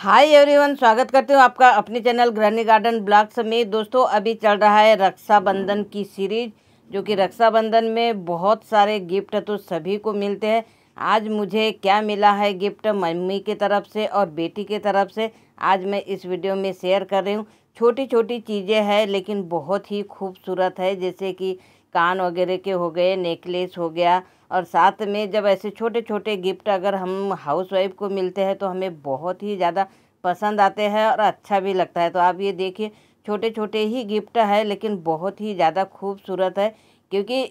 hi everyone स्वागत करती हूँ आपका अपने चैनल ग्रहणी गार्डन ब्लॉग में दोस्तों अभी चल रहा है रक्षाबंधन की सीरीज जो कि रक्षाबंधन में बहुत सारे गिफ्ट तो सभी को मिलते हैं आज मुझे क्या मिला है गिफ्ट मम्मी की तरफ से और बेटी की तरफ से आज मैं इस वीडियो में शेयर कर रही हूँ छोटी छोटी चीज़ें हैं लेकिन बहुत ही खूबसूरत है जैसे कि कान वगैरह के हो गए नेकलेस हो गया और साथ में जब ऐसे छोटे छोटे गिफ्ट अगर हम हाउस वाइफ को मिलते हैं तो हमें बहुत ही ज़्यादा पसंद आते हैं और अच्छा भी लगता है तो आप ये देखिए छोटे छोटे ही गिफ्ट है लेकिन बहुत ही ज़्यादा खूबसूरत है क्योंकि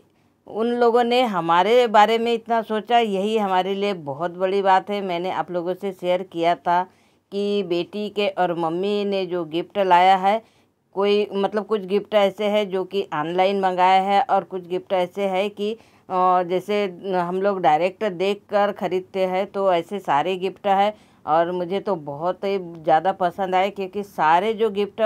उन लोगों ने हमारे बारे में इतना सोचा यही हमारे लिए बहुत बड़ी बात है मैंने आप लोगों से शेयर किया था कि बेटी के और मम्मी ने जो गिफ्ट लाया है कोई मतलब कुछ गिफ्ट ऐसे है जो कि ऑनलाइन मंगाए हैं और कुछ गिफ्ट ऐसे है कि जैसे हम लोग डायरेक्ट देख कर ख़रीदते हैं तो ऐसे सारे गिफ्ट है और मुझे तो बहुत ही ज़्यादा पसंद आए क्योंकि सारे जो गिफ्ट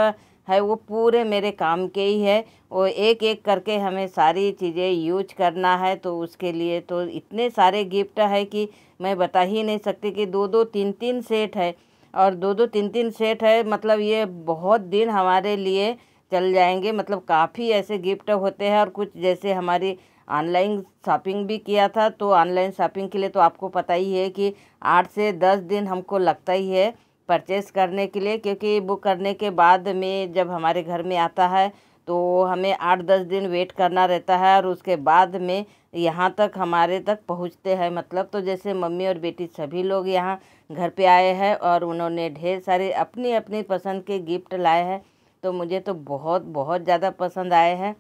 है वो पूरे मेरे काम के ही है वो एक एक करके हमें सारी चीज़ें यूज करना है तो उसके लिए तो इतने सारे गिफ्ट है कि मैं बता ही नहीं सकती कि दो दो तीन तीन सेट है और दो दो तीन तीन सेट है मतलब ये बहुत दिन हमारे लिए चल जाएंगे मतलब काफ़ी ऐसे गिफ्ट होते हैं और कुछ जैसे हमारी ऑनलाइन शॉपिंग भी किया था तो ऑनलाइन शॉपिंग के लिए तो आपको पता ही है कि आठ से दस दिन हमको लगता ही है परचेस करने के लिए क्योंकि बुक करने के बाद में जब हमारे घर में आता है तो हमें आठ दस दिन वेट करना रहता है और उसके बाद में यहाँ तक हमारे तक पहुँचते हैं मतलब तो जैसे मम्मी और बेटी सभी लोग यहाँ घर पे आए हैं और उन्होंने ढेर सारे अपनी अपनी पसंद के गिफ्ट लाए हैं तो मुझे तो बहुत बहुत ज़्यादा पसंद आए हैं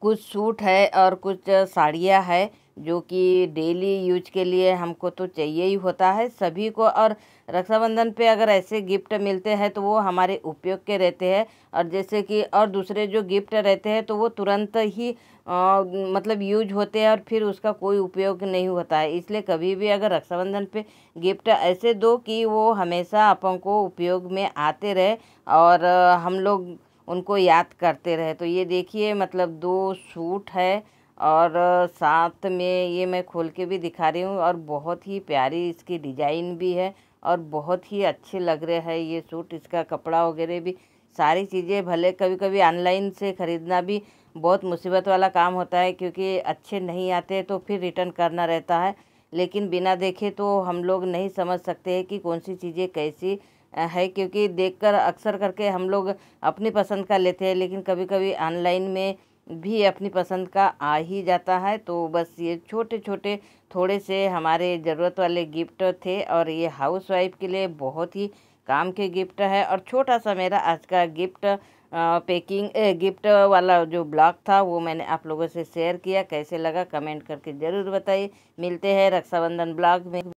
कुछ सूट है और कुछ साड़ियाँ है जो कि डेली यूज के लिए हमको तो चाहिए ही होता है सभी को और रक्षाबंधन पे अगर ऐसे गिफ्ट मिलते हैं तो वो हमारे उपयोग के रहते हैं और जैसे कि और दूसरे जो गिफ्ट रहते हैं तो वो तुरंत ही आ, मतलब यूज होते हैं और फिर उसका कोई उपयोग नहीं होता है इसलिए कभी भी अगर रक्षाबंधन पे गिफ्ट ऐसे दो कि वो हमेशा अपन को उपयोग में आते रहे और हम लोग उनको याद करते रहे तो ये देखिए मतलब दो सूट है और साथ में ये मैं खोल के भी दिखा रही हूँ और बहुत ही प्यारी इसकी डिजाइन भी है और बहुत ही अच्छे लग रहे हैं ये सूट इसका कपड़ा वगैरह भी सारी चीज़ें भले कभी कभी ऑनलाइन से ख़रीदना भी बहुत मुसीबत वाला काम होता है क्योंकि अच्छे नहीं आते तो फिर रिटर्न करना रहता है लेकिन बिना देखे तो हम लोग नहीं समझ सकते हैं कि कौन सी चीज़ें कैसी है क्योंकि देखकर अक्सर करके हम लोग अपनी पसंद का लेते हैं लेकिन कभी कभी ऑनलाइन में भी अपनी पसंद का आ ही जाता है तो बस ये छोटे छोटे थोड़े से हमारे ज़रूरत वाले गिफ्ट थे और ये हाउस वाइफ के लिए बहुत ही काम के गिफ्ट है और छोटा सा मेरा आज का गिफ्ट पैकिंग गिफ्ट वाला जो ब्लॉग था वो मैंने आप लोगों से शेयर किया कैसे लगा कमेंट करके ज़रूर बताइए मिलते हैं रक्षाबंधन ब्लॉग में